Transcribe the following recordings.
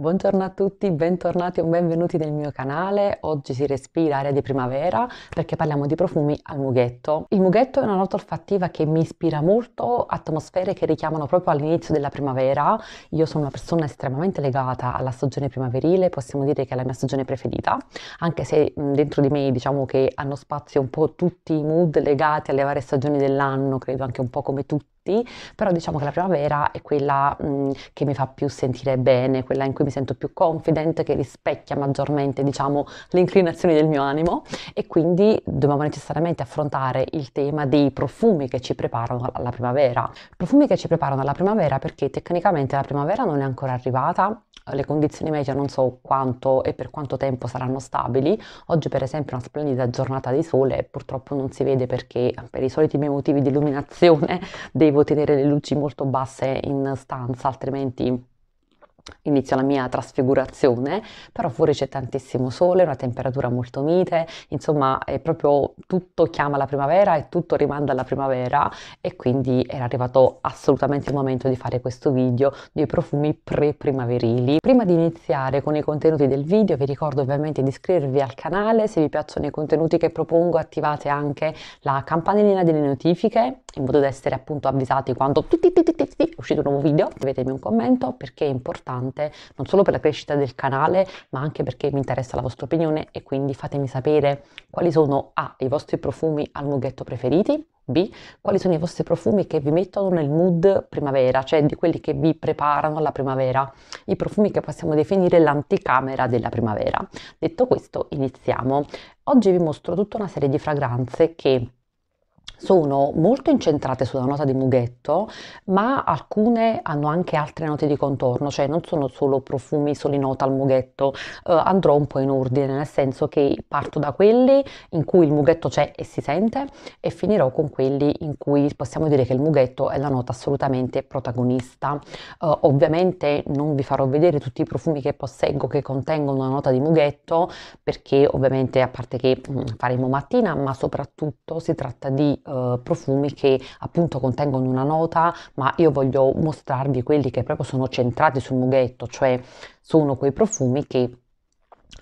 Buongiorno a tutti, bentornati o benvenuti nel mio canale. Oggi si respira aria di primavera perché parliamo di profumi al mughetto. Il mughetto è una nota olfattiva che mi ispira molto, atmosfere che richiamano proprio all'inizio della primavera. Io sono una persona estremamente legata alla stagione primaverile, possiamo dire che è la mia stagione preferita, anche se dentro di me diciamo che hanno spazio un po' tutti i mood legati alle varie stagioni dell'anno, credo anche un po' come tutti gusti, però diciamo che la primavera è quella mh, mm, che mi fa più sentire bene, quella in cui mi sento più confident, che rispecchia maggiormente diciamo le inclinazioni del mio animo e quindi dobbiamo necessariamente affrontare il tema dei profumi che ci preparano alla primavera. Profumi che ci preparano alla primavera perché tecnicamente la primavera non è ancora arrivata, le condizioni meteo non so quanto e per quanto tempo saranno stabili. Oggi per esempio è una splendida giornata di sole, purtroppo non si vede perché per i soliti miei motivi di illuminazione devo devo tenere le luci molto basse in stanza, altrimenti inizia la mia trasfigurazione, però fuori c'è tantissimo sole, una temperatura molto mite, insomma è proprio tutto chiama la primavera e tutto rimanda alla primavera e quindi era arrivato assolutamente il momento di fare questo video dei profumi pre-primaverili. Prima di iniziare con i contenuti del video vi ricordo ovviamente di iscrivervi al canale, se vi piacciono i contenuti che propongo attivate anche la campanellina delle notifiche in modo da essere appunto avvisati quando è uscito un nuovo video, scrivetemi un commento perché è importante importante non solo per la crescita del canale ma anche perché mi interessa la vostra opinione e quindi fatemi sapere quali sono A i vostri profumi al mughetto preferiti B, quali sono i vostri profumi che vi mettono nel mood primavera, cioè di quelli che vi preparano alla primavera, i profumi che possiamo definire l'anticamera della primavera. Detto questo, iniziamo. Oggi vi mostro tutta una serie di fragranze che sono molto incentrate sulla nota di mughetto, ma alcune hanno anche altre note di contorno, cioè non sono solo profumi, soli nota al mughetto, eh, andrò un po' in ordine, nel senso che parto da quelli in cui il mughetto c'è e si sente e finirò con quelli in cui possiamo dire che il mughetto è la nota assolutamente protagonista. Eh, ovviamente non vi farò vedere tutti i profumi che posseggo che contengono la nota di mughetto, perché ovviamente a parte che mh, mm, faremo mattina, ma soprattutto si tratta di eh, profumi che appunto contengono una nota, ma io voglio mostrarvi quelli che proprio sono centrati sul mughetto, cioè sono quei profumi che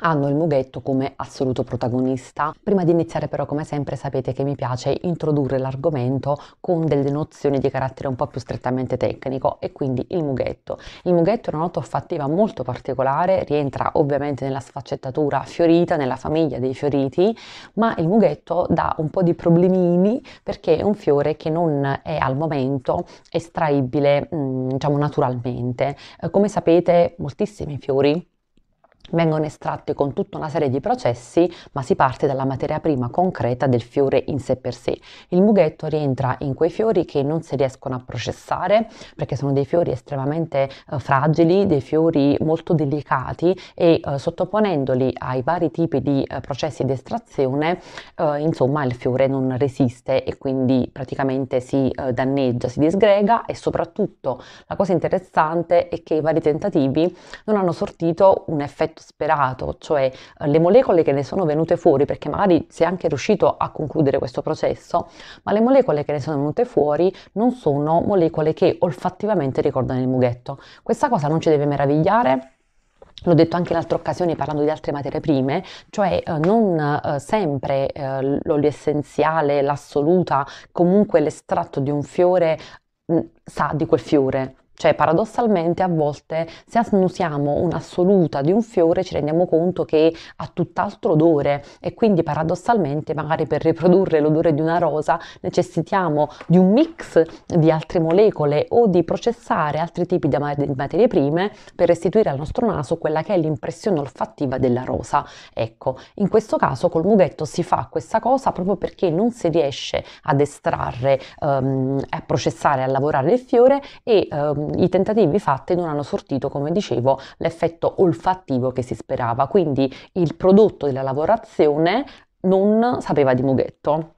hanno il mughetto come assoluto protagonista. Prima di iniziare però come sempre sapete che mi piace introdurre l'argomento con delle nozioni di carattere un po' più strettamente tecnico e quindi il mughetto. Il mughetto è una nota affattiva molto particolare, rientra ovviamente nella sfaccettatura fiorita, nella famiglia dei fioriti, ma il mughetto dà un po' di problemini perché è un fiore che non è al momento estraibile mm, diciamo naturalmente. Eh, come sapete moltissimi fiori vengono estratti con tutta una serie di processi, ma si parte dalla materia prima concreta del fiore in sé per sé. Il mughetto rientra in quei fiori che non si riescono a processare perché sono dei fiori estremamente eh, fragili, dei fiori molto delicati e eh, sottoponendoli ai vari tipi di eh, processi di estrazione, eh, insomma, il fiore non resiste e quindi praticamente si eh, danneggia, si disgrega e soprattutto la cosa interessante è che i vari tentativi non hanno sortito un effetto effetto sperato, cioè eh, le molecole che ne sono venute fuori, perché magari si è anche riuscito a concludere questo processo, ma le molecole che ne sono venute fuori non sono molecole che olfattivamente ricordano il mughetto. Questa cosa non ci deve meravigliare l'ho detto anche in altre occasioni parlando di altre materie prime, cioè eh, non eh, sempre eh, l'olio essenziale, l'assoluta, comunque l'estratto di un fiore mh, mm, sa di quel fiore, cioè, paradossalmente, a volte, se annusiamo un'assoluta di un fiore, ci rendiamo conto che ha tutt'altro odore e quindi, paradossalmente, magari per riprodurre l'odore di una rosa necessitiamo di un mix di altre molecole o di processare altri tipi di materie prime per restituire al nostro naso quella che è l'impressione olfattiva della rosa. Ecco, in questo caso col mughetto si fa questa cosa proprio perché non si riesce ad estrarre, um, a processare, a lavorare il fiore e um, i tentativi fatti non hanno sortito, come dicevo, l'effetto olfattivo che si sperava, quindi il prodotto della lavorazione non sapeva di mughetto.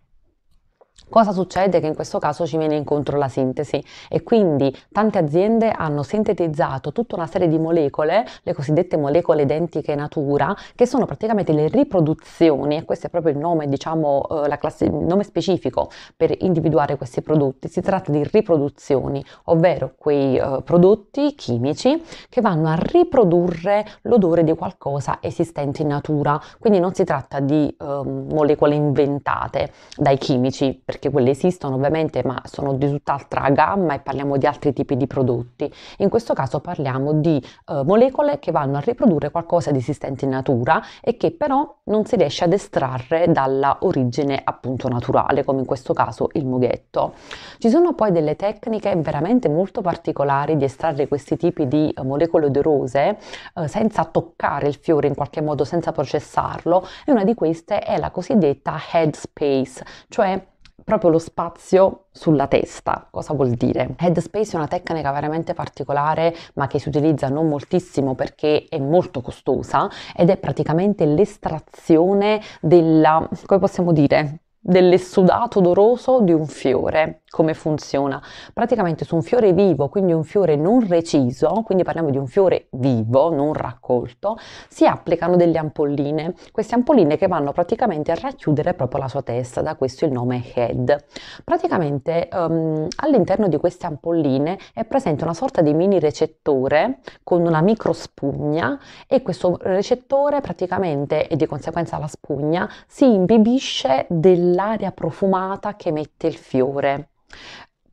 Cosa succede? Che in questo caso ci viene incontro la sintesi e quindi tante aziende hanno sintetizzato tutta una serie di molecole, le cosiddette molecole identiche natura, che sono praticamente le riproduzioni, e questo è proprio il nome, diciamo, eh, classe, il nome specifico per individuare questi prodotti. Si tratta di riproduzioni, ovvero quei eh, prodotti chimici che vanno a riprodurre l'odore di qualcosa esistente in natura. Quindi non si tratta di eh, molecole inventate dai chimici, perché perché quelle esistono ovviamente, ma sono di tutt'altra gamma e parliamo di altri tipi di prodotti. In questo caso parliamo di eh, molecole che vanno a riprodurre qualcosa di esistente in natura e che però non si riesce ad estrarre dalla origine appunto naturale, come in questo caso il mughetto. Ci sono poi delle tecniche veramente molto particolari di estrarre questi tipi di eh, molecole odorose eh, senza toccare il fiore in qualche modo, senza processarlo e una di queste è la cosiddetta headspace, cioè proprio lo spazio sulla testa. Cosa vuol dire? Headspace è una tecnica veramente particolare ma che si utilizza non moltissimo perché è molto costosa ed è praticamente l'estrazione della, come possiamo dire, dell'essudato odoroso di un fiore. Come funziona? Praticamente su un fiore vivo, quindi un fiore non reciso, quindi parliamo di un fiore vivo, non raccolto, si applicano delle ampolline. Queste ampolline che vanno praticamente a racchiudere proprio la sua testa, da questo il nome head. Praticamente um, all'interno di queste ampolline è presente una sorta di mini recettore con una microspugna e questo recettore praticamente e di conseguenza la spugna si imbibisce del quell'aria profumata che emette il fiore.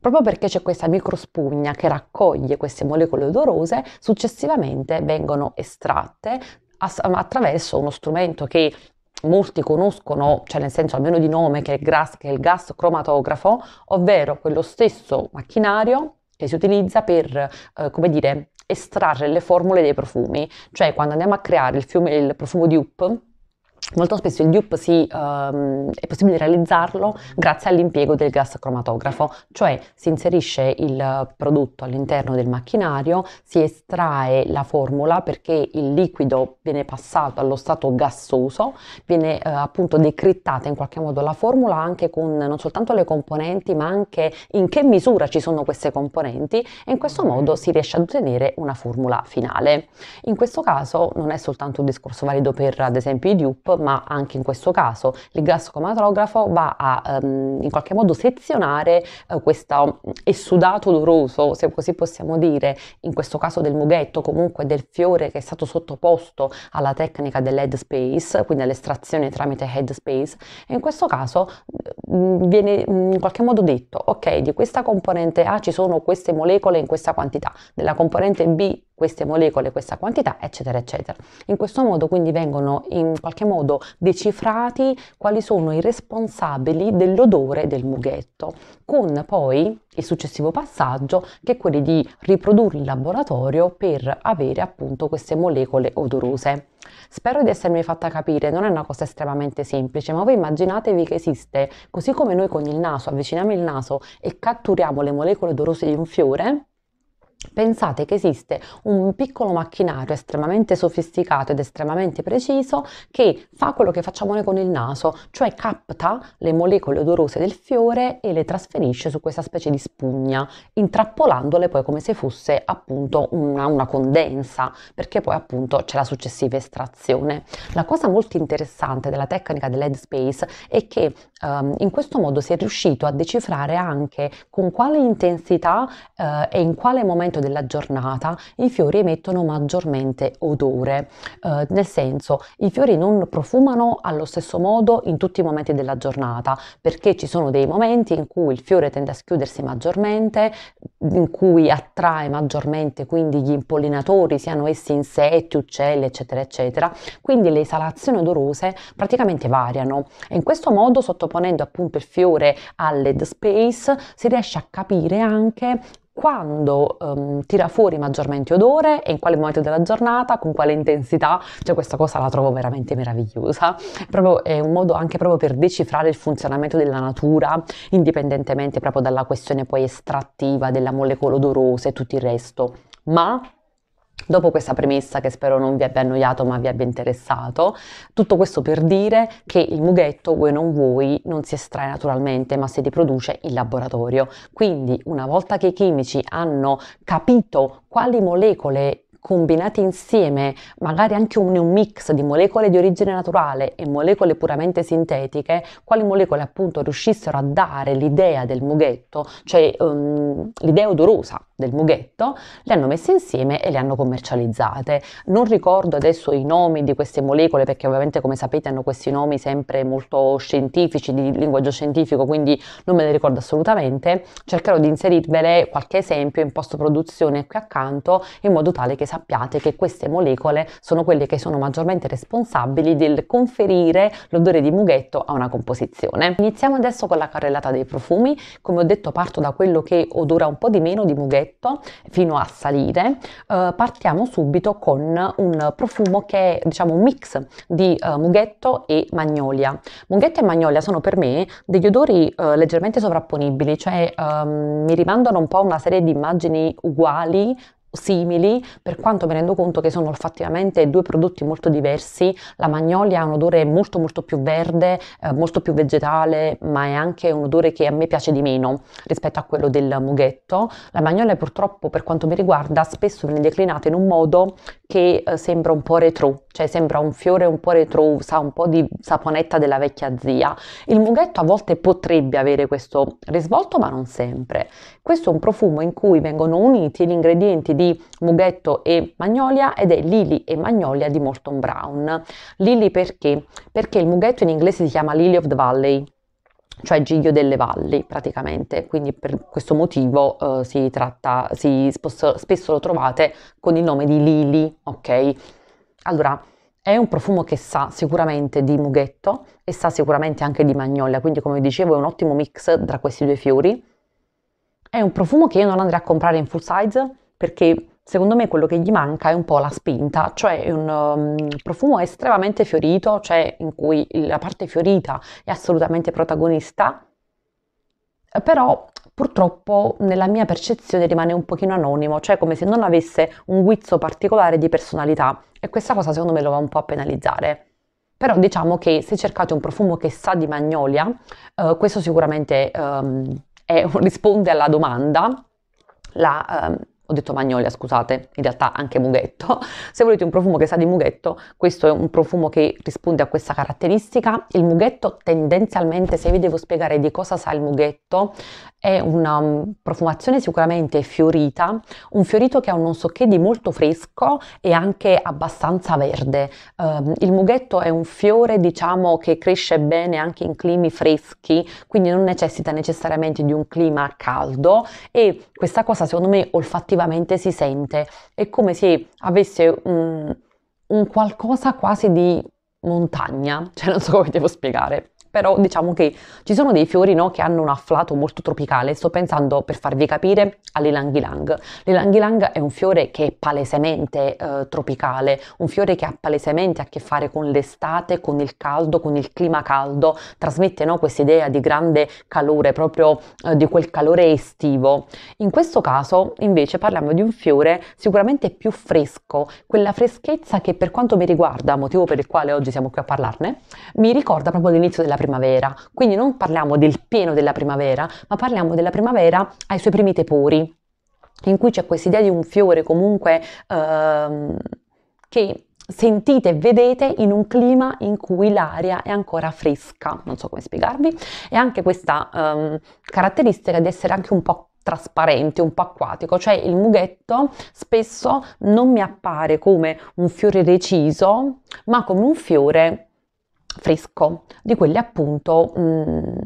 Proprio perché c'è questa microspugna che raccoglie queste molecole odorose, successivamente vengono estratte attraverso uno strumento che molti conoscono, cioè nel senso almeno di nome, che è il gas, che è il gas cromatografo, ovvero quello stesso macchinario che si utilizza per, eh, come dire, estrarre le formule dei profumi. Cioè quando andiamo a creare il, fiume, il profumo di Hoop, Molto spesso il dupe si, um, è possibile realizzarlo grazie all'impiego del gas cromatografo, cioè si inserisce il prodotto all'interno del macchinario, si estrae la formula perché il liquido viene passato allo stato gassoso, viene uh, appunto decrittata in qualche modo la formula anche con non soltanto le componenti ma anche in che misura ci sono queste componenti e in questo modo si riesce ad ottenere una formula finale. In questo caso non è soltanto un discorso valido per ad esempio i dupe, ma anche in questo caso il gas comatografo va a ehm, in qualche modo sezionare eh, questo essudato odoroso, se così possiamo dire, in questo caso del mughetto, comunque del fiore che è stato sottoposto alla tecnica dell'headspace, quindi all'estrazione tramite headspace, e in questo caso mh, mm, viene mh, mm, in qualche modo detto, ok, di questa componente A ci sono queste molecole in questa quantità, della componente B queste molecole, questa quantità, eccetera, eccetera. In questo modo quindi vengono in qualche modo decifrati quali sono i responsabili dell'odore del mughetto, con poi il successivo passaggio che è quello di riprodurli in laboratorio per avere appunto queste molecole odorose. Spero di essermi fatta capire, non è una cosa estremamente semplice, ma voi immaginatevi che esiste, così come noi con il naso avviciniamo il naso e catturiamo le molecole odorose di un fiore, Pensate che esiste un piccolo macchinario estremamente sofisticato ed estremamente preciso che fa quello che facciamo noi con il naso, cioè capta le molecole odorose del fiore e le trasferisce su questa specie di spugna, intrappolandole poi come se fosse appunto una, una condensa, perché poi appunto c'è la successiva estrazione. La cosa molto interessante della tecnica dell'headspace è che Um, in questo modo si è riuscito a decifrare anche con quale intensità uh, e in quale momento della giornata i fiori emettono maggiormente odore, uh, nel senso i fiori non profumano allo stesso modo in tutti i momenti della giornata, perché ci sono dei momenti in cui il fiore tende a schiudersi maggiormente, in cui attrae maggiormente quindi gli impollinatori, siano essi insetti, uccelli, eccetera, eccetera. Quindi le esalazioni odorose praticamente variano e in questo modo sotto sottoponendo appunto il fiore al all'head space, si riesce a capire anche quando um, tira fuori maggiormente odore e in quale momento della giornata, con quale intensità, cioè questa cosa la trovo veramente meravigliosa. Proprio è un modo anche proprio per decifrare il funzionamento della natura, indipendentemente proprio dalla questione poi estrattiva della molecola odorosa e tutto il resto. Ma Dopo questa premessa che spero non vi abbia annoiato ma vi abbia interessato, tutto questo per dire che il mughetto vuoi non vuoi non si estrae naturalmente ma si riproduce in laboratorio. Quindi una volta che i chimici hanno capito quali molecole combinati insieme, magari anche un, un mix di molecole di origine naturale e molecole puramente sintetiche, quali molecole appunto riuscissero a dare l'idea del mughetto, cioè um, l'idea odorosa del mughetto, le hanno messe insieme e le hanno commercializzate. Non ricordo adesso i nomi di queste molecole perché ovviamente come sapete hanno questi nomi sempre molto scientifici, di linguaggio scientifico, quindi non me le ricordo assolutamente. Cercherò di inserirvele qualche esempio in post produzione qui accanto in modo tale che sappiate sappiate che queste molecole sono quelle che sono maggiormente responsabili del conferire l'odore di mughetto a una composizione. Iniziamo adesso con la carrellata dei profumi, come ho detto parto da quello che odora un po' di meno di mughetto fino a salire, uh, partiamo subito con un profumo che è diciamo un mix di uh, mughetto e magnolia. Mughetto e magnolia sono per me degli odori uh, leggermente sovrapponibili, cioè um, mi rimandano un po' a una serie di immagini uguali simili, per quanto mi rendo conto che sono effettivamente due prodotti molto diversi. La magnolia ha un odore molto molto più verde, eh, molto più vegetale, ma è anche un odore che a me piace di meno rispetto a quello del mughetto. La magnolia purtroppo per quanto mi riguarda spesso viene declinata in un modo che eh, sembra un po' retro, cioè sembra un fiore un po' retro, sa un po' di saponetta della vecchia zia. Il mughetto a volte potrebbe avere questo risvolto, ma non sempre. Questo è un profumo in cui vengono uniti gli ingredienti di Mughetto e Magnolia ed è Lily e Magnolia di Morton Brown. Lily perché? Perché il Mughetto in inglese si chiama Lily of the Valley, cioè Giglio delle Valli praticamente, quindi per questo motivo eh, si tratta, si sposso, spesso lo trovate con il nome di Lili, ok? Allora, è un profumo che sa sicuramente di mughetto e sa sicuramente anche di magnolia, quindi come dicevo è un ottimo mix tra questi due fiori. È un profumo che io non andrei a comprare in full size perché secondo me quello che gli manca è un po' la spinta, cioè è un um, profumo estremamente fiorito, cioè in cui la parte fiorita è assolutamente protagonista, eh, però purtroppo nella mia percezione rimane un pochino anonimo, cioè come se non avesse un guizzo particolare di personalità e questa cosa secondo me lo va un po' a penalizzare. Però diciamo che se cercate un profumo che sa di magnolia, eh, questo sicuramente ehm, è, risponde alla domanda, la, ehm, ho detto magnolia, scusate, in realtà anche mughetto. Se volete un profumo che sa di mughetto, questo è un profumo che risponde a questa caratteristica. Il mughetto tendenzialmente, se vi devo spiegare di cosa sa il mughetto, è una mm, profumazione sicuramente fiorita, un fiorito che ha un non so che di molto fresco e anche abbastanza verde. Uh, il mughetto è un fiore, diciamo, che cresce bene anche in climi freschi, quindi non necessita necessariamente di un clima caldo e questa cosa secondo me olfattiva effettivamente si sente. È come se avesse un, un qualcosa quasi di montagna, cioè non so come devo spiegare però diciamo che ci sono dei fiori no, che hanno un afflato molto tropicale, sto pensando per farvi capire all'ilanghilang. L'ilanghilang è un fiore che è palesemente eh, tropicale, un fiore che ha palesemente a che fare con l'estate, con il caldo, con il clima caldo, trasmette no, questa idea di grande calore, proprio eh, di quel calore estivo. In questo caso invece parliamo di un fiore sicuramente più fresco, quella freschezza che per quanto mi riguarda, motivo per il quale oggi siamo qui a parlarne, mi ricorda proprio l'inizio della primavera. Quindi non parliamo del pieno della primavera, ma parliamo della primavera ai suoi primi tepori, in cui c'è questa idea di un fiore comunque ehm, che sentite e vedete in un clima in cui l'aria è ancora fresca, non so come spiegarvi, e anche questa ehm, caratteristica di essere anche un po' trasparente, un po' acquatico, cioè il mughetto spesso non mi appare come un fiore reciso, ma come un fiore fresco, di quelli appunto mh, mm,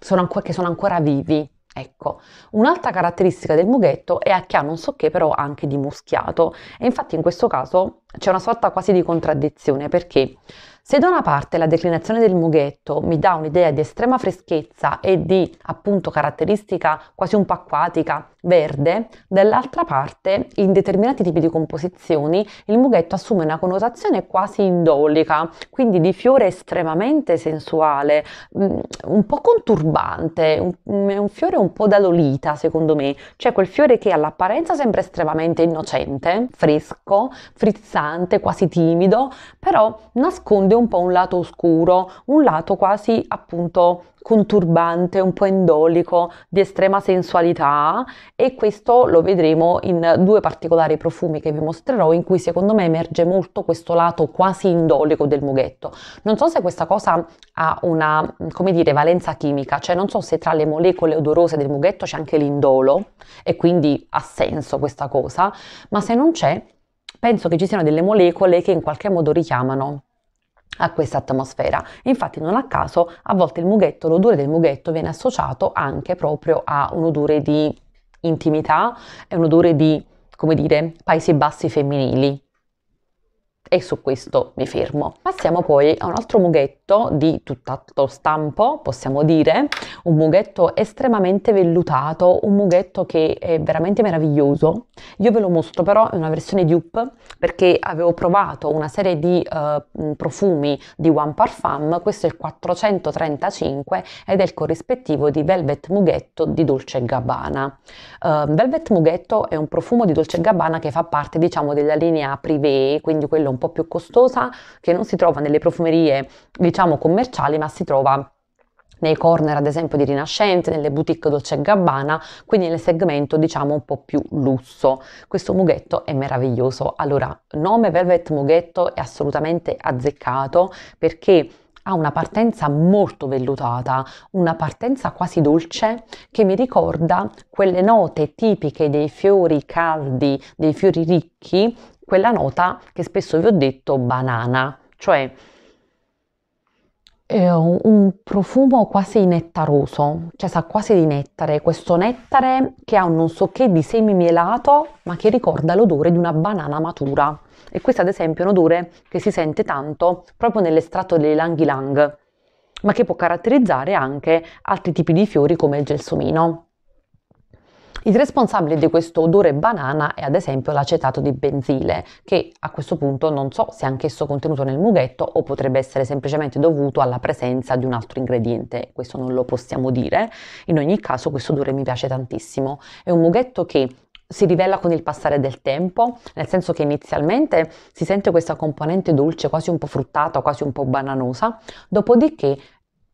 sono ancora, che sono ancora vivi. Ecco, un'altra caratteristica del mughetto è che ha non so che però anche di muschiato e infatti in questo caso c'è una sorta quasi di contraddizione perché se da una parte la declinazione del mughetto mi dà un'idea di estrema freschezza e di appunto caratteristica quasi un po' acquatica, verde, dall'altra parte in determinati tipi di composizioni il mughetto assume una connotazione quasi indolica, quindi di fiore estremamente sensuale, mm, un po' conturbante, un, mm, un fiore un po' da lolita secondo me, cioè quel fiore che all'apparenza sembra estremamente innocente, fresco, frizzante, quasi timido, però nasconde nasconde un po' un lato oscuro, un lato quasi appunto conturbante, un po' endolico, di estrema sensualità e questo lo vedremo in due particolari profumi che vi mostrerò in cui secondo me emerge molto questo lato quasi indolico del mughetto. Non so se questa cosa ha una, come dire, valenza chimica, cioè non so se tra le molecole odorose del mughetto c'è anche l'indolo e quindi ha senso questa cosa, ma se non c'è penso che ci siano delle molecole che in qualche modo richiamano a questa atmosfera. Infatti non a caso a volte il mughetto, l'odore del mughetto viene associato anche proprio a un odore di intimità, è un odore di, come dire, Paesi Bassi femminili, e su questo mi fermo. Passiamo poi a un altro mughetto di tutt'altro stampo, possiamo dire, un mughetto estremamente vellutato, un mughetto che è veramente meraviglioso. Io ve lo mostro però in una versione dupe perché avevo provato una serie di uh, profumi di One Parfum, questo è il 435 ed è il corrispettivo di Velvet Mughetto di Dolce Gabbana. Uh, Velvet Mughetto è un profumo di Dolce Gabbana che fa parte diciamo della linea privé, quindi quello un po' po' più costosa che non si trova nelle profumerie, diciamo, commerciali, ma si trova nei corner ad esempio di Rinascente, nelle boutique Dolce Gabbana, quindi nel segmento diciamo un po' più lusso. Questo mughetto è meraviglioso. Allora, nome Velvet Mughetto è assolutamente azzeccato perché ha una partenza molto vellutata, una partenza quasi dolce che mi ricorda quelle note tipiche dei fiori caldi, dei fiori ricchi quella nota che spesso vi ho detto banana, cioè un profumo quasi nettaroso, cioè sa quasi di nettare, questo nettare che ha un non so che di semi semimielato, ma che ricorda l'odore di una banana matura. E questo ad esempio è un odore che si sente tanto proprio nell'estratto delle langhi lang, ma che può caratterizzare anche altri tipi di fiori come il gelsomino. Il responsabile di questo odore banana è ad esempio l'acetato di benzile, che a questo punto non so se è anch'esso contenuto nel mughetto o potrebbe essere semplicemente dovuto alla presenza di un altro ingrediente, questo non lo possiamo dire. In ogni caso questo odore mi piace tantissimo. È un mughetto che si rivela con il passare del tempo, nel senso che inizialmente si sente questa componente dolce, quasi un po' fruttata, quasi un po' bananosa, dopodiché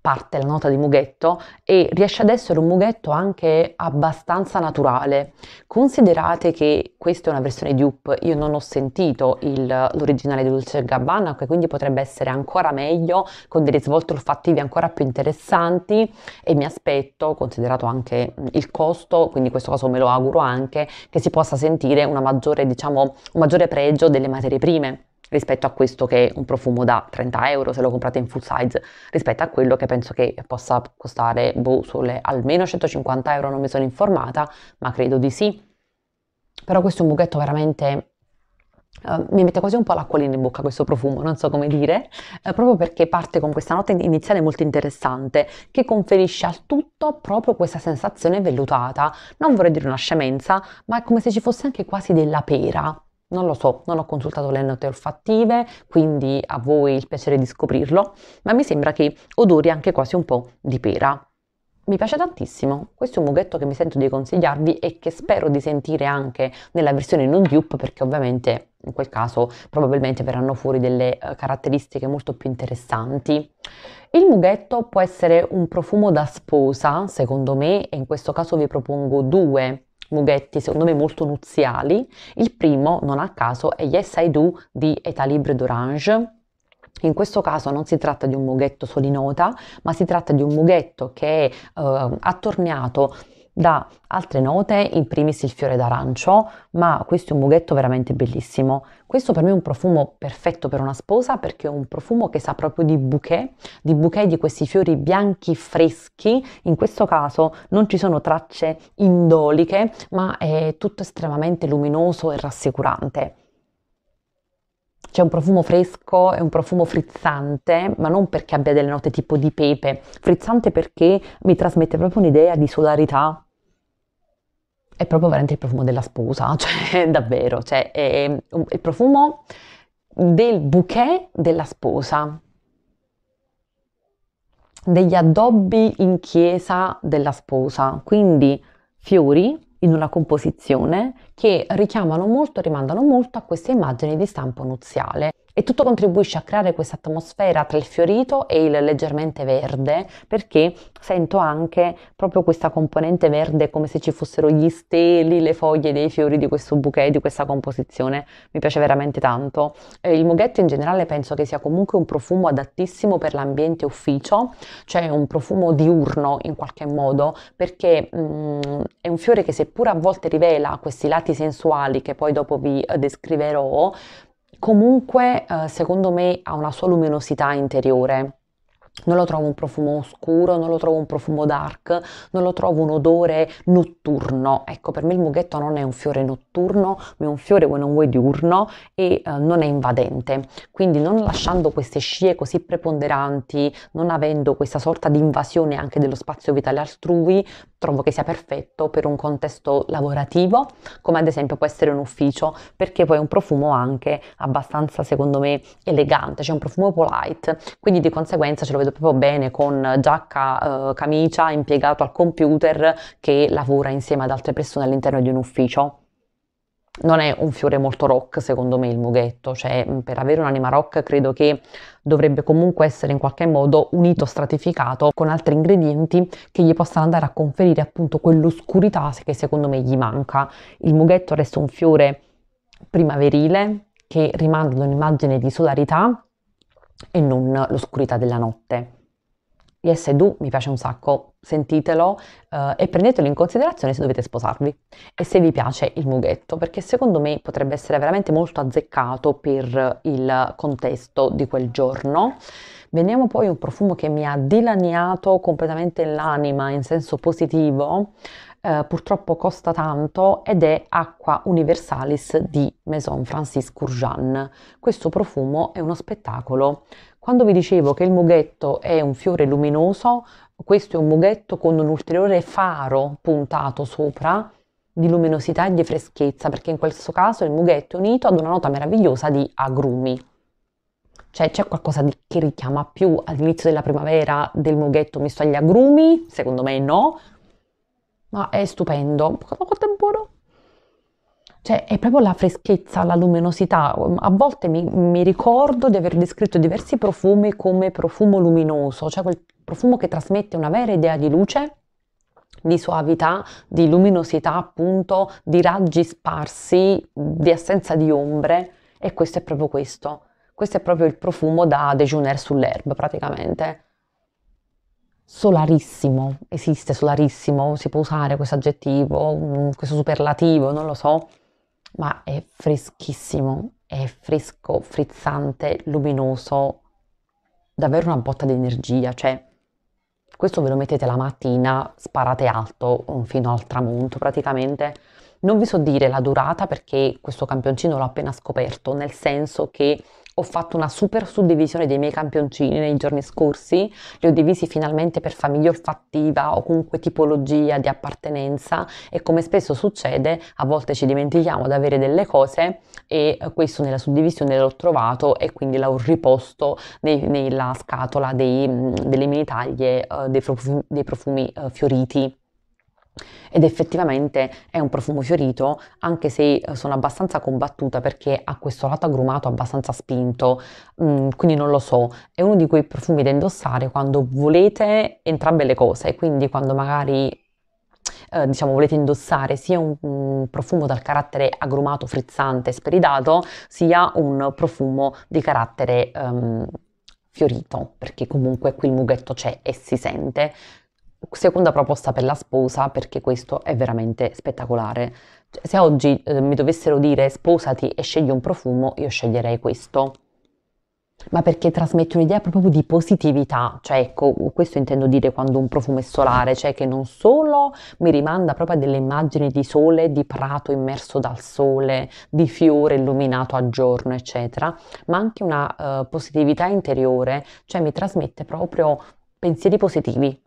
parte la nota di mughetto e riesce ad essere un mughetto anche abbastanza naturale. Considerate che questa è una versione dupe, io non ho sentito il, l'originale di Dolce Gabbana, che quindi potrebbe essere ancora meglio, con dei risvolti olfattivi ancora più interessanti e mi aspetto, considerato anche il costo, quindi in questo caso me lo auguro anche, che si possa sentire maggiore, diciamo, un maggiore pregio delle materie prime rispetto a questo che è un profumo da 30 euro se lo comprate in full size rispetto a quello che penso che possa costare boh, sole almeno 150 euro non mi sono informata ma credo di sì però questo è un buchetto veramente Uh, mi mette quasi un po' l'acquolina in bocca questo profumo, non so come dire, uh, proprio perché parte con questa nota iniziale molto interessante che conferisce al tutto proprio questa sensazione vellutata. Non vorrei dire una scemenza, ma è come se ci fosse anche quasi della pera non lo so, non ho consultato le note olfattive, quindi a voi il piacere di scoprirlo, ma mi sembra che odori anche quasi un po' di pera. Mi piace tantissimo, questo è un mughetto che mi sento di consigliarvi e che spero di sentire anche nella versione non dupe perché ovviamente in quel caso probabilmente verranno fuori delle eh, caratteristiche molto più interessanti. Il mughetto può essere un profumo da sposa, secondo me, e in questo caso vi propongo due mughetti secondo me molto nuziali. Il primo, non a caso, è Yes I Do di Eta Libre d'Orange. In questo caso non si tratta di un mughetto solinota, ma si tratta di un mughetto che è eh, attorniato da altre note, in primis il fiore d'arancio, ma questo è un mughetto veramente bellissimo. Questo per me è un profumo perfetto per una sposa perché è un profumo che sa proprio di bouquet, di bouquet di questi fiori bianchi freschi. In questo caso non ci sono tracce indoliche, ma è tutto estremamente luminoso e rassicurante. C'è un profumo fresco, è un profumo frizzante, ma non perché abbia delle note tipo di pepe, frizzante perché mi trasmette proprio un'idea di solarità, è proprio veramente il profumo della sposa, cioè davvero, cioè, è il profumo del bouquet della sposa, degli addobbi in chiesa della sposa, quindi fiori in una composizione che richiamano molto, rimandano molto a queste immagini di stampo nuziale. E tutto contribuisce a creare questa atmosfera tra il fiorito e il leggermente verde, perché sento anche proprio questa componente verde come se ci fossero gli steli, le foglie dei fiori di questo bouquet, di questa composizione. Mi piace veramente tanto. E eh, il mughetto in generale penso che sia comunque un profumo adattissimo per l'ambiente ufficio, cioè un profumo diurno in qualche modo, perché mh, mm, è un fiore che seppur a volte rivela questi lati sensuali che poi dopo vi eh, descriverò, comunque eh, secondo me ha una sua luminosità interiore non lo trovo un profumo oscuro, non lo trovo un profumo dark, non lo trovo un odore notturno. Ecco, per me il mughetto non è un fiore notturno, ma è un fiore che non vuoi diurno e eh, non è invadente. Quindi non lasciando queste scie così preponderanti, non avendo questa sorta di invasione anche dello spazio vitale altrui, trovo che sia perfetto per un contesto lavorativo, come ad esempio può essere un ufficio, perché poi è un profumo anche abbastanza, secondo me, elegante, cioè un profumo polite, quindi di conseguenza ce lo vedo proprio bene con giacca, eh, camicia, impiegato al computer che lavora insieme ad altre persone all'interno di un ufficio. Non è un fiore molto rock, secondo me, il mughetto, cioè mm, per avere un'anima rock credo che dovrebbe comunque essere in qualche modo unito, stratificato con altri ingredienti che gli possano andare a conferire appunto quell'oscurità che secondo me gli manca. Il mughetto resta un fiore primaverile che rimanda ad un'immagine di solarità e non l'oscurità della notte. Yes I Do mi piace un sacco, sentitelo eh, e prendetelo in considerazione se dovete sposarvi e se vi piace il mughetto, perché secondo me potrebbe essere veramente molto azzeccato per il contesto di quel giorno. Veniamo poi a un profumo che mi ha dilaniato completamente l'anima in senso positivo, eh, purtroppo costa tanto ed è Acqua Universalis di Maison Francis Courjan. Questo profumo è uno spettacolo. Quando vi dicevo che il mughetto è un fiore luminoso, questo è un mughetto con un ulteriore faro puntato sopra di luminosità e di freschezza, perché in questo caso il mughetto è unito ad una nota meravigliosa di agrumi. Cioè c'è qualcosa di, che richiama più all'inizio della primavera del mughetto misto agli agrumi? Secondo me no, ma è stupendo. Quanto è buono! Cioè, è proprio la freschezza, la luminosità. A volte mi, mi ricordo di aver descritto diversi profumi come profumo luminoso, cioè quel profumo che trasmette una vera idea di luce di suavità, di luminosità, appunto, di raggi sparsi, di assenza di ombre e questo è proprio questo. Questo è proprio il profumo da dejeuner sull'erba praticamente solarissimo, esiste solarissimo, si può usare questo aggettivo, mm, questo superlativo, non lo so, ma è freschissimo, è fresco, frizzante, luminoso, davvero una botta di energia, cioè questo ve lo mettete la mattina, sparate alto fino al tramonto praticamente. Non vi so dire la durata perché questo campioncino l'ho appena scoperto, nel senso che ho fatto una super suddivisione dei miei campioncini nei giorni scorsi, li ho divisi finalmente per famiglia olfattiva o comunque tipologia di appartenenza e come spesso succede a volte ci dimentichiamo di avere delle cose e questo nella suddivisione l'ho trovato e quindi l'ho riposto nei, nella scatola dei, delle mie taglie eh, dei profumi, dei eh, profumi fioriti ed effettivamente è un profumo fiorito anche se eh, sono abbastanza combattuta perché ha questo lato agrumato abbastanza spinto mm, quindi non lo so è uno di quei profumi da indossare quando volete entrambe le cose quindi quando magari eh, diciamo volete indossare sia un, un, profumo dal carattere agrumato, frizzante, speridato, sia un profumo di carattere um, fiorito, perché comunque qui il mughetto c'è e si sente, seconda proposta per la sposa perché questo è veramente spettacolare. Cioè, se oggi eh, mi dovessero dire sposati e scegli un profumo, io sceglierei questo. Ma perché trasmette un'idea proprio di positività, cioè ecco, questo intendo dire quando un profumo è solare, cioè che non solo mi rimanda proprio a delle immagini di sole, di prato immerso dal sole, di fiore illuminato a giorno, eccetera, ma anche una eh, positività interiore, cioè mi trasmette proprio pensieri positivi,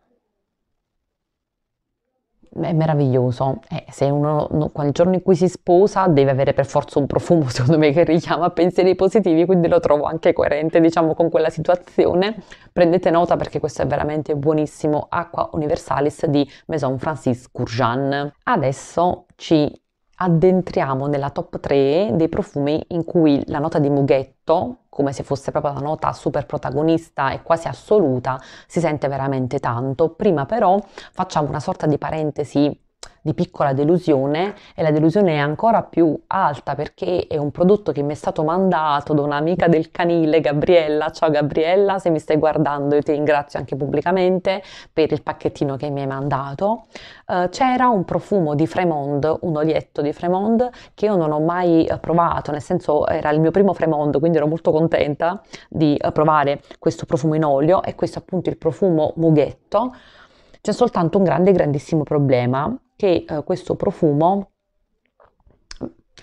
è meraviglioso. Eh, se uno, no, il giorno in cui si sposa, deve avere per forza un profumo, secondo me, che richiama pensieri positivi, quindi lo trovo anche coerente, diciamo, con quella situazione. Prendete nota perché questo è veramente buonissimo. Acqua Universalis di Maison Francis Courjan. Adesso ci addentriamo nella top 3 dei profumi in cui la nota di mughetto, come se fosse proprio la nota super protagonista e quasi assoluta, si sente veramente tanto. Prima però facciamo una sorta di parentesi di piccola delusione e la delusione è ancora più alta perché è un prodotto che mi è stato mandato da un'amica del canile, Gabriella. Ciao Gabriella, se mi stai guardando io ti ringrazio anche pubblicamente per il pacchettino che mi hai mandato. Uh, c'era un profumo di Fremond, un olietto di Fremond che io non ho mai eh, provato, nel senso era il mio primo Fremond, quindi ero molto contenta di eh, provare questo profumo in olio e questo appunto il profumo mughetto. C'è soltanto un grande grandissimo problema che eh, questo profumo,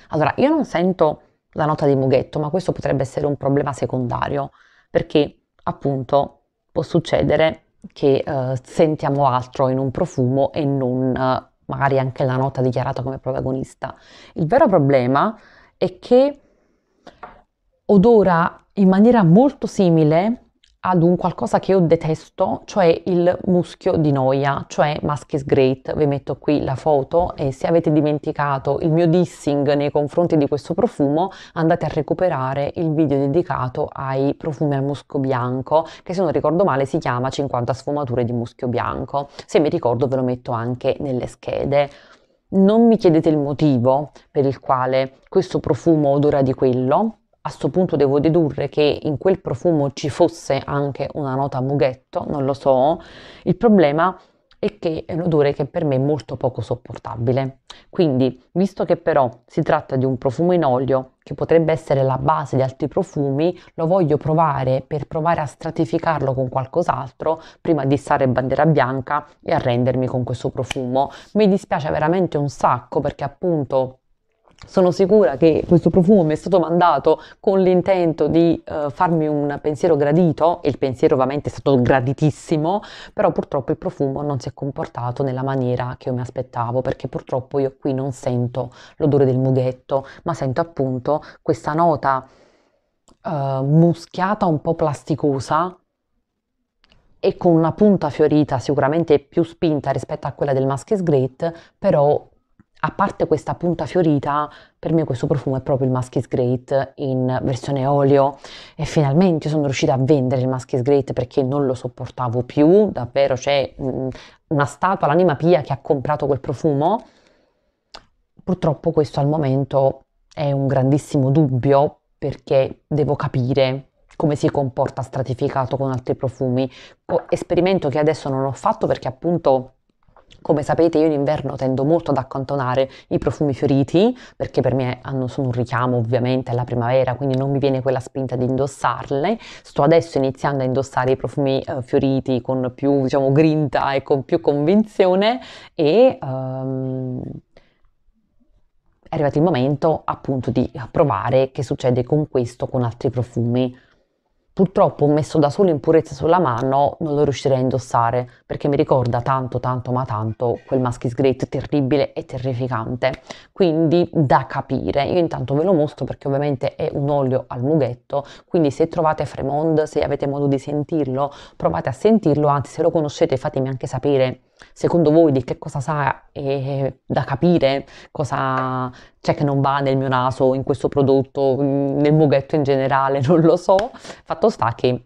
allora io non sento la nota di mughetto, ma questo potrebbe essere un problema secondario, perché appunto può succedere che eh, sentiamo altro in un profumo e non eh, magari anche la nota dichiarata come protagonista. Il vero problema è che odora in maniera molto simile ad un qualcosa che io detesto, cioè il muschio di noia, cioè Mask is Great. Vi metto qui la foto e se avete dimenticato il mio dissing nei confronti di questo profumo, andate a recuperare il video dedicato ai profumi al muschio bianco, che se non ricordo male si chiama 50 sfumature di muschio bianco. Se mi ricordo ve lo metto anche nelle schede. Non mi chiedete il motivo per il quale questo profumo odora di quello, a sto punto devo dedurre che in quel profumo ci fosse anche una nota mughetto, non lo so. Il problema è che è un odore che per me è molto poco sopportabile. Quindi, visto che però si tratta di un profumo in olio che potrebbe essere la base di altri profumi, lo voglio provare per provare a stratificarlo con qualcos'altro prima di stare bandiera bianca e arrendermi con questo profumo. Mi dispiace veramente un sacco perché appunto sono sicura che questo profumo mi è stato mandato con l'intento di eh, farmi un pensiero gradito, e il pensiero ovviamente è stato graditissimo, però purtroppo il profumo non si è comportato nella maniera che io mi aspettavo, perché purtroppo io qui non sento l'odore del mughetto, ma sento appunto questa nota eh, muschiata, un po' plasticosa, e con una punta fiorita sicuramente più spinta rispetto a quella del Maschis Great, però a parte questa punta fiorita, per me questo profumo è proprio il Musk is Great in versione olio e finalmente sono riuscita a vendere il Musk is Great perché non lo sopportavo più, davvero c'è mm, una statua, l'anima pia che ha comprato quel profumo. Purtroppo questo al momento è un grandissimo dubbio perché devo capire come si comporta stratificato con altri profumi, esperimento che adesso non ho fatto perché appunto come sapete io in inverno tendo molto ad accantonare i profumi fioriti perché per me hanno, sono un richiamo ovviamente alla primavera quindi non mi viene quella spinta di indossarle. Sto adesso iniziando a indossare i profumi eh, fioriti con più diciamo grinta e con più convinzione e... Um, è arrivato il momento appunto di provare che succede con questo, con altri profumi Purtroppo messo da solo in purezza sulla mano non lo riuscirei a indossare perché mi ricorda tanto tanto ma tanto quel Maskis Great terribile e terrificante. Quindi da capire, io intanto ve lo mostro perché ovviamente è un olio al mughetto, quindi se trovate Fremond, se avete modo di sentirlo, provate a sentirlo, anzi se lo conoscete fatemi anche sapere secondo voi di che cosa sa e eh, da capire cosa c'è che non va nel mio naso, in questo prodotto, mm, nel mughetto in generale, non lo so. Fatto sta che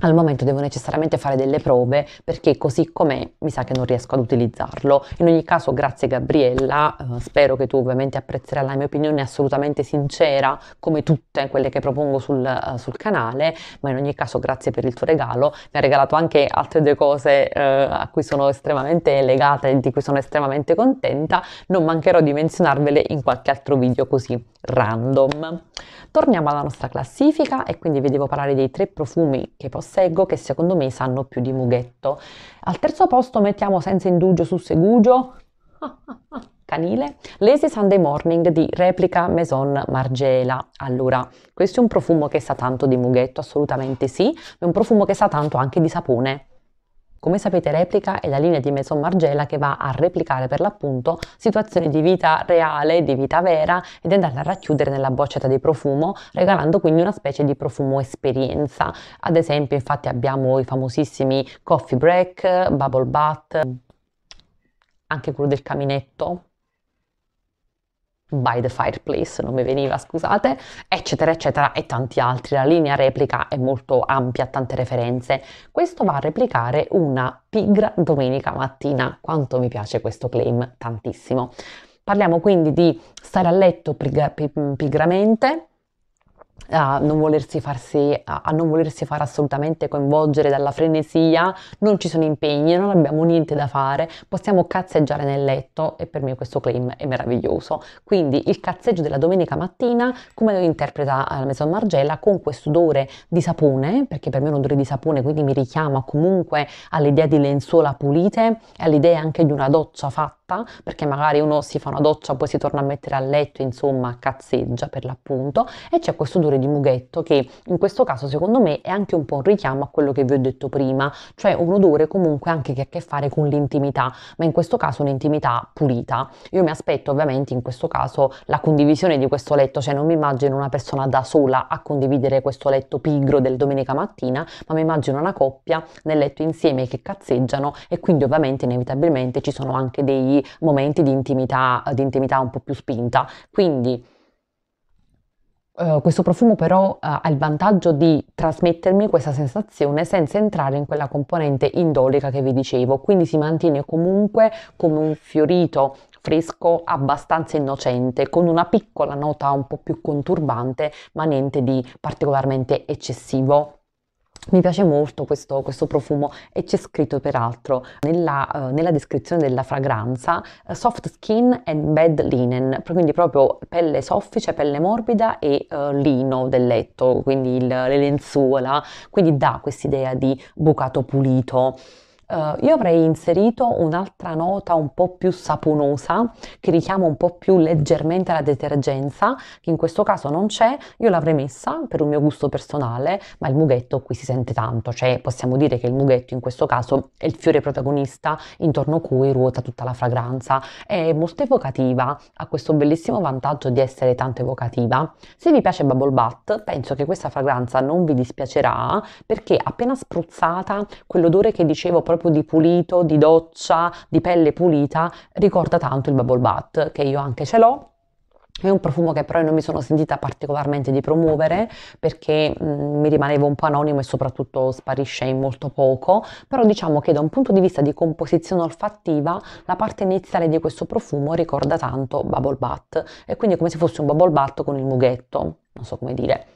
al momento devo necessariamente fare delle prove perché così com'è mi sa che non riesco ad utilizzarlo. In ogni caso grazie Gabriella, eh, spero che tu ovviamente apprezzerai la mia opinione assolutamente sincera come tutte quelle che propongo sul, uh, sul canale, ma in ogni caso grazie per il tuo regalo, mi ha regalato anche altre due cose eh, a cui sono estremamente legata e di cui sono estremamente contenta, non mancherò di menzionarvele in qualche altro video così random. Torniamo alla nostra classifica e quindi vi devo parlare dei tre profumi che posso Seggo che secondo me sanno più di Mughetto. Al terzo posto mettiamo senza indugio su Segugio. Canile, Lazy Sunday Morning di Replica Maison Margela. Allora, questo è un profumo che sa tanto di mughetto, assolutamente sì, ma è un profumo che sa tanto anche di sapone. Come sapete replica è la linea di Maison Margiela che va a replicare per l'appunto situazioni di vita reale, di vita vera ed andarla a racchiudere nella boccetta di profumo regalando quindi una specie di profumo esperienza. Ad esempio infatti abbiamo i famosissimi coffee break, bubble bath, anche quello del caminetto by the fireplace, non mi veniva, scusate, eccetera, eccetera, e tanti altri. La linea replica è molto ampia, tante referenze. Questo va a replicare una pigra domenica mattina. Quanto mi piace questo claim, tantissimo. Parliamo quindi di stare a letto pig- pigramente, a non, farsi, a non volersi far assolutamente coinvolgere dalla frenesia, non ci sono impegni, non abbiamo niente da fare, possiamo cazzeggiare nel letto e per me questo claim è meraviglioso. Quindi il cazzeggio della domenica mattina, come lo interpreta la eh, Maison Margella, con questo odore di sapone, perché per me è un odore di sapone, quindi mi richiama comunque all'idea di lenzuola pulite, all'idea anche di una doccia fatta diretta, perché magari uno si fa una doccia, poi si torna a mettere a letto, insomma, cazzeggia per l'appunto, e c'è questo odore di mughetto che in questo caso secondo me è anche un po' un richiamo a quello che vi ho detto prima, cioè un odore comunque anche che ha a che fare con l'intimità, ma in questo caso un'intimità pulita. Io mi aspetto ovviamente in questo caso la condivisione di questo letto, cioè non mi immagino una persona da sola a condividere questo letto pigro del domenica mattina, ma mi immagino una coppia nel letto insieme che cazzeggiano e quindi ovviamente inevitabilmente ci sono anche dei momenti di intimità, di intimità un po' più spinta. Quindi Uh, questo profumo però uh, ha il vantaggio di trasmettermi questa sensazione senza entrare in quella componente indolica che vi dicevo, quindi si mantiene comunque come un fiorito fresco abbastanza innocente, con una piccola nota un po' più conturbante, ma niente di particolarmente eccessivo mi piace molto questo, questo, profumo e c'è scritto peraltro nella, uh, nella descrizione della fragranza eh, soft skin and bed linen, quindi proprio pelle soffice, cioè pelle morbida e uh, lino del letto, quindi il, le lenzuola, quindi dà quest'idea di bucato pulito Uh, io avrei inserito un'altra nota un po' più saponosa, che richiama un po' più leggermente la detergenza, che in questo caso non c'è, io l'avrei messa per un mio gusto personale, ma il mughetto qui si sente tanto, cioè possiamo dire che il mughetto in questo caso è il fiore protagonista intorno a cui ruota tutta la fragranza, è molto evocativa, ha questo bellissimo vantaggio di essere tanto evocativa. Se vi piace Bubble Butt, penso che questa fragranza non vi dispiacerà perché appena spruzzata quell'odore che dicevo proprio corpo di pulito, di doccia, di pelle pulita, ricorda tanto il bubble bath che io anche ce l'ho. È un profumo che però non mi sono sentita particolarmente di promuovere perché mh, mm, mi rimaneva un po' anonimo e soprattutto sparisce in molto poco, però diciamo che da un punto di vista di composizione olfattiva la parte iniziale di questo profumo ricorda tanto Bubble Bath e quindi come se fosse un Bubble Bath con il mughetto, non so come dire.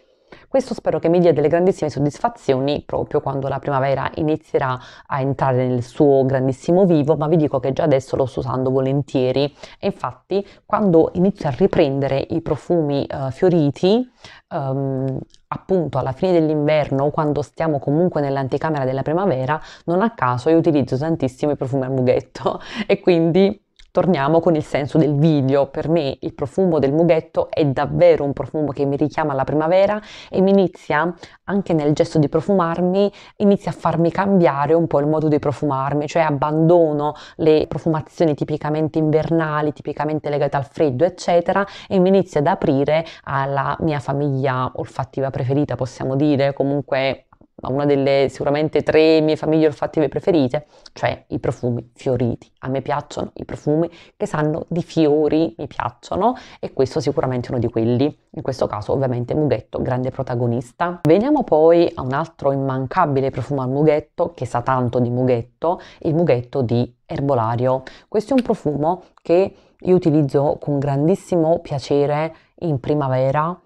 Questo spero che mi dia delle grandissime soddisfazioni proprio quando la primavera inizierà a entrare nel suo grandissimo vivo, ma vi dico che già adesso lo sto usando volentieri e infatti quando inizio a riprendere i profumi eh, fioriti, ehm, appunto alla fine dell'inverno, quando stiamo comunque nell'anticamera della primavera, non a caso io utilizzo tantissimo i profumi al mughetto e quindi Torniamo con il senso del video. Per me il profumo del mughetto è davvero un profumo che mi richiama alla primavera e mi inizia, anche nel gesto di profumarmi, inizia a farmi cambiare un po' il modo di profumarmi, cioè abbandono le profumazioni tipicamente invernali, tipicamente legate al freddo, eccetera, e mi inizia ad aprire alla mia famiglia olfattiva preferita, possiamo dire, comunque una delle sicuramente tre mie famiglie olfattive preferite, cioè i profumi fioriti. A me piacciono i profumi che sanno di fiori, mi piacciono e questo è sicuramente uno di quelli. In questo caso ovviamente Mughetto, grande protagonista. Veniamo poi a un altro immancabile profumo al Mughetto, che sa tanto di Mughetto, il Mughetto di Erbolario. Questo è un profumo che io utilizzo con grandissimo piacere in primavera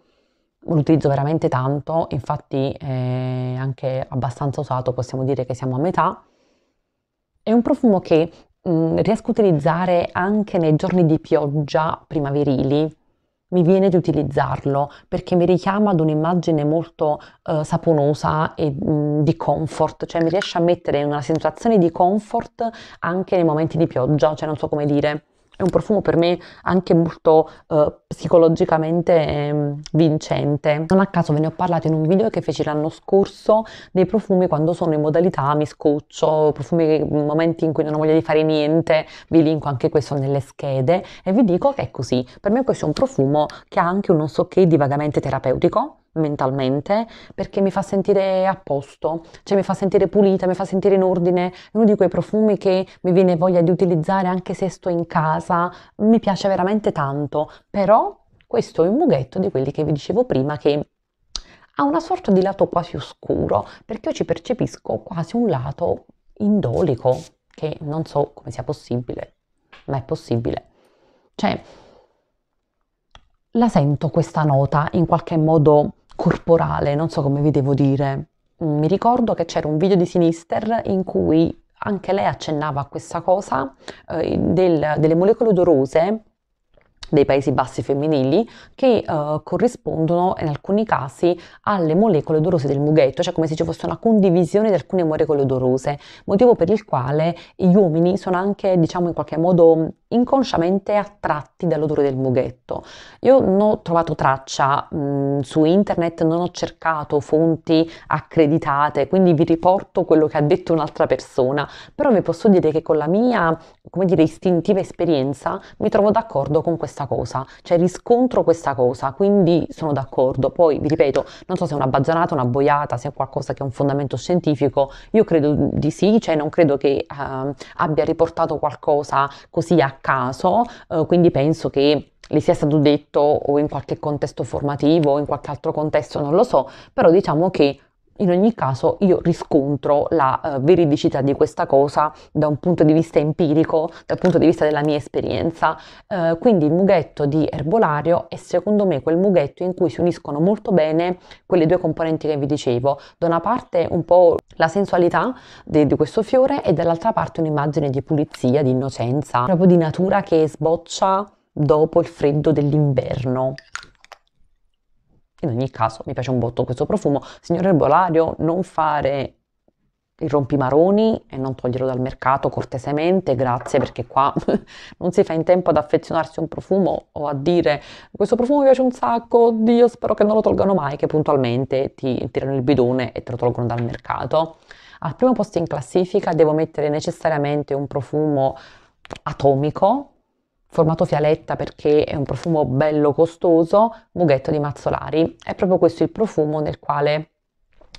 lo utilizzo veramente tanto, infatti è anche abbastanza usato, possiamo dire che siamo a metà. È un profumo che mh, mm, riesco a utilizzare anche nei giorni di pioggia primaverili, mi viene di utilizzarlo perché mi richiama ad un'immagine molto eh, saponosa e mh, mm, di comfort, cioè mi riesce a mettere in una sensazione di comfort anche nei momenti di pioggia, cioè non so come dire è un profumo per me anche molto eh, psicologicamente eh, vincente. Non a caso ve ne ho parlato in un video che feci l'anno scorso dei profumi quando sono in modalità mi scoccio, profumi in momenti in cui non ho voglia di fare niente, vi linko anche questo nelle schede e vi dico che è così. Per me questo è un profumo che ha anche un non so che di vagamente terapeutico mentalmente perché mi fa sentire a posto, cioè mi fa sentire pulita, mi fa sentire in ordine, è uno di quei profumi che mi viene voglia di utilizzare anche se sto in casa, mi piace veramente tanto, però questo è un mughetto di quelli che vi dicevo prima che ha una sorta di lato quasi oscuro, perché io ci percepisco quasi un lato indolico, che non so come sia possibile, ma è possibile. Cioè, la sento questa nota in qualche modo corporale, non so come vi devo dire. Mi ricordo che c'era un video di Sinister in cui anche lei accennava a questa cosa eh, del, delle molecole odorose dei Paesi Bassi femminili che eh, corrispondono in alcuni casi alle molecole odorose del mughetto, cioè come se ci fosse una condivisione di alcune molecole odorose, motivo per il quale gli uomini sono anche diciamo in qualche modo inconsciamente attratti dall'odore del mughetto. Io non ho trovato traccia mh, mm, su internet, non ho cercato fonti accreditate, quindi vi riporto quello che ha detto un'altra persona, però vi posso dire che con la mia, come dire, istintiva esperienza mi trovo d'accordo con questa cosa, cioè riscontro questa cosa, quindi sono d'accordo. Poi vi ripeto, non so se è una bazzanata, una boiata, se è qualcosa che ha un fondamento scientifico, io credo di sì, cioè non credo che eh, abbia riportato qualcosa così a caso, eh, quindi penso che le sia stato detto o in qualche contesto formativo o in qualche altro contesto, non lo so, però diciamo che in ogni caso io riscontro la uh, veridicità di questa cosa da un punto di vista empirico, dal punto di vista della mia esperienza, uh, quindi il mughetto di erbolario è secondo me quel mughetto in cui si uniscono molto bene quelle due componenti che vi dicevo, da una parte un po' la sensualità di, di questo fiore e dall'altra parte un'immagine di pulizia, di innocenza, proprio di natura che sboccia dopo il freddo dell'inverno. In ogni caso, mi piace un botto questo profumo. Signor Erbolario, non fare i rompimaroni e non toglierlo dal mercato cortesemente, grazie, perché qua non si fa in tempo ad affezionarsi a un profumo o a dire questo profumo mi piace un sacco, oddio, spero che non lo tolgano mai, che puntualmente ti tirano il bidone e te lo tolgono dal mercato. Al primo posto in classifica devo mettere necessariamente un profumo atomico, formato fialetta perché è un profumo bello costoso, mughetto di Mazzolari. È proprio questo il profumo nel quale,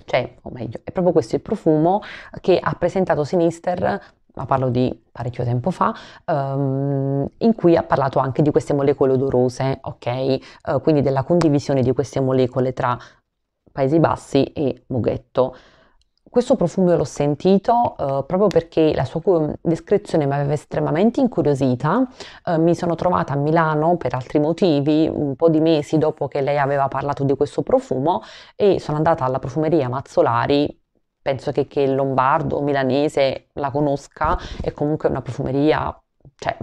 cioè, o meglio, è proprio questo il profumo che ha presentato Sinister ma parlo di parecchio tempo fa, um, in cui ha parlato anche di queste molecole odorose, ok? Uh, quindi della condivisione di queste molecole tra Paesi Bassi e Mughetto. Questo profumo l'ho sentito eh, proprio perché la sua descrizione mi aveva estremamente incuriosita. Eh, mi sono trovata a Milano per altri motivi un po' di mesi dopo che lei aveva parlato di questo profumo e sono andata alla profumeria Mazzolari penso che, che il lombardo o milanese la conosca, è comunque una profumeria, cioè,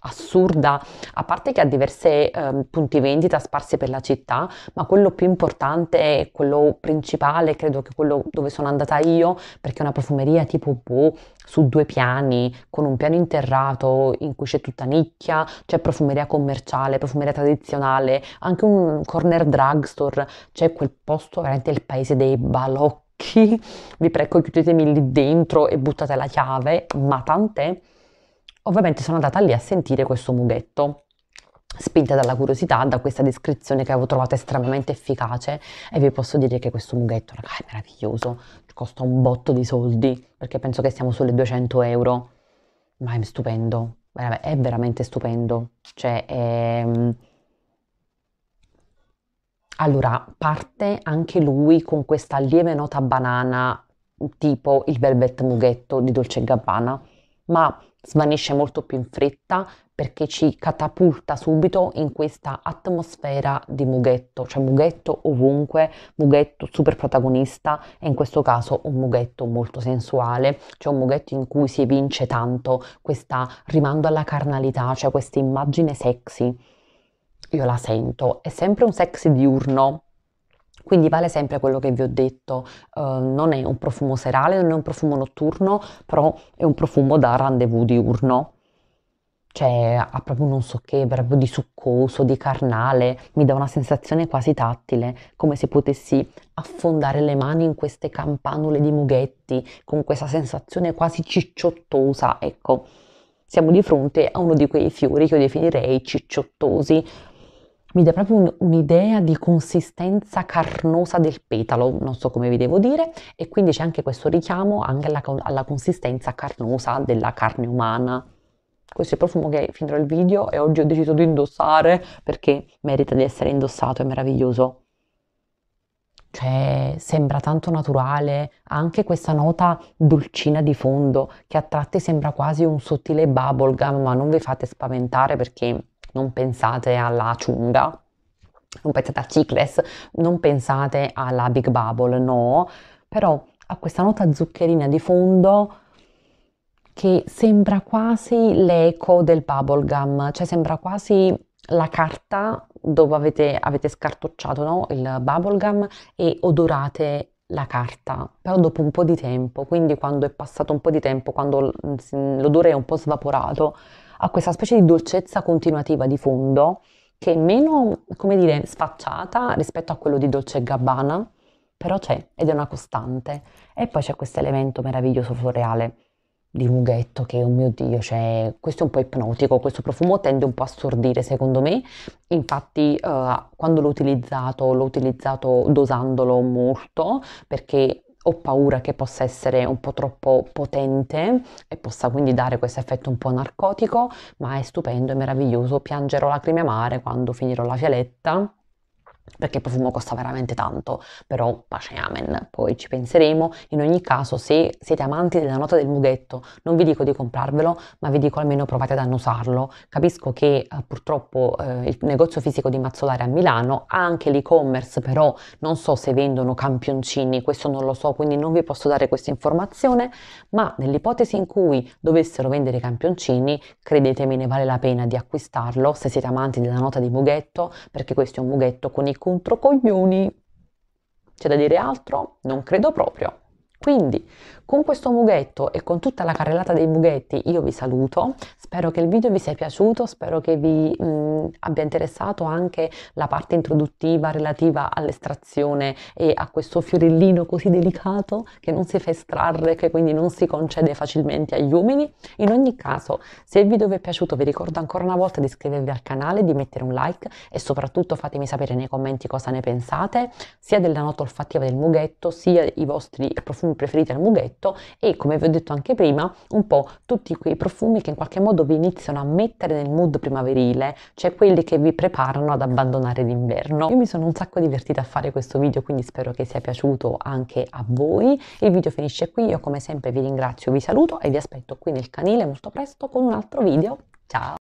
assurda, a parte che ha diversi eh, punti vendita sparsi per la città, ma quello più importante, quello principale, credo che quello dove sono andata io, perché è una profumeria tipo boh, su due piani, con un piano interrato in cui c'è tutta nicchia, c'è profumeria commerciale, profumeria tradizionale, anche un corner drugstore, c'è quel posto veramente il paese dei balocchi. Vi prego, chiudetemi lì dentro e buttate la chiave, ma tant'è Ovviamente sono andata lì a sentire questo mughetto spinta dalla curiosità, da questa descrizione che avevo trovato estremamente efficace e vi posso dire che questo mughetto, raga, è meraviglioso, costa un botto di soldi, perché penso che siamo sulle 200 euro, ma è stupendo, è veramente stupendo, cioè è... Ehm, allora, parte anche lui con questa lieve nota banana, tipo il Velvet Mughetto di Dolce Gabbana, ma svanisce molto più in fretta perché ci catapulta subito in questa atmosfera di mughetto, cioè mughetto ovunque, mughetto super protagonista e in questo caso un mughetto molto sensuale, cioè un mughetto in cui si evince tanto questa rimando alla carnalità, cioè questa immagine sexy. Io la sento, è sempre un sexy diurno, quindi vale sempre quello che vi ho detto, uh, non è un profumo serale, non è un profumo notturno, però è un profumo da rendezvous diurno. Cioè ha proprio non so che, proprio di succoso, di carnale, mi dà una sensazione quasi tattile, come se potessi affondare le mani in queste campanule di mughetti, con questa sensazione quasi cicciottosa, ecco. Siamo di fronte a uno di quei fiori che io definirei cicciottosi, mi dà proprio un, un'idea di consistenza carnosa del petalo, non so come vi devo dire, e quindi c'è anche questo richiamo anche alla, alla consistenza carnosa della carne umana. Questo è il profumo che finirò il video e oggi ho deciso di indossare perché merita di essere indossato, è meraviglioso. Cioè, sembra tanto naturale, ha anche questa nota dolcina di fondo che a tratti sembra quasi un sottile bubblegum, ma non vi fate spaventare perché non pensate alla ciunga, non pensate a Cicles, non pensate alla Big Bubble, no, però ha questa nota zuccherina di fondo che sembra quasi l'eco del bubblegum, cioè sembra quasi la carta dove avete, avete scartocciato no? il bubblegum e odorate la carta, però dopo un po' di tempo, quindi quando è passato un po' di tempo, quando l'odore è un po' svaporato, ha questa specie di dolcezza continuativa di fondo che è meno, come dire, sfacciata rispetto a quello di Dolce Gabbana, però c'è ed è una costante. E poi c'è questo elemento meraviglioso floreale di mughetto che, oh mio Dio, cioè, questo è un po' ipnotico, questo profumo tende un po' a stordire secondo me, infatti eh, quando l'ho utilizzato, l'ho utilizzato dosandolo molto perché ho paura che possa essere un po' troppo potente e possa quindi dare questo effetto un po' narcotico, ma è stupendo e meraviglioso. Piangerò lacrime amare quando finirò la fialetta perché il profumo costa veramente tanto, però pace amen, poi ci penseremo. In ogni caso, se siete amanti della nota del mughetto, non vi dico di comprarvelo, ma vi dico almeno provate ad annusarlo. Capisco che eh, purtroppo eh, il negozio fisico di Mazzolare a Milano ha anche l'e-commerce, però non so se vendono campioncini, questo non lo so, quindi non vi posso dare questa informazione, ma nell'ipotesi in cui dovessero vendere campioncini, credetemi ne vale la pena di acquistarlo se siete amanti della nota di mughetto, perché questo è un mughetto con i cognomi contro cognoni, c'è da dire altro? Non credo proprio. Quindi, con questo mughetto e con tutta la carrellata dei mughetti io vi saluto, spero che il video vi sia piaciuto, spero che vi mh, abbia interessato anche la parte introduttiva relativa all'estrazione e a questo fiorellino così delicato che non si fa estrarre, che quindi non si concede facilmente agli uomini. In ogni caso, se il video vi è piaciuto vi ricordo ancora una volta di iscrivervi al canale, di mettere un like e soprattutto fatemi sapere nei commenti cosa ne pensate, sia della nota olfattiva del mughetto, sia i vostri profumi preferiti al mughetto prodotto e come vi ho detto anche prima un po' tutti quei profumi che in qualche modo vi iniziano a mettere nel mood primaverile, cioè quelli che vi preparano ad abbandonare l'inverno. Io mi sono un sacco divertita a fare questo video quindi spero che sia piaciuto anche a voi. Il video finisce qui, io come sempre vi ringrazio, vi saluto e vi aspetto qui nel canile molto presto con un altro video. Ciao!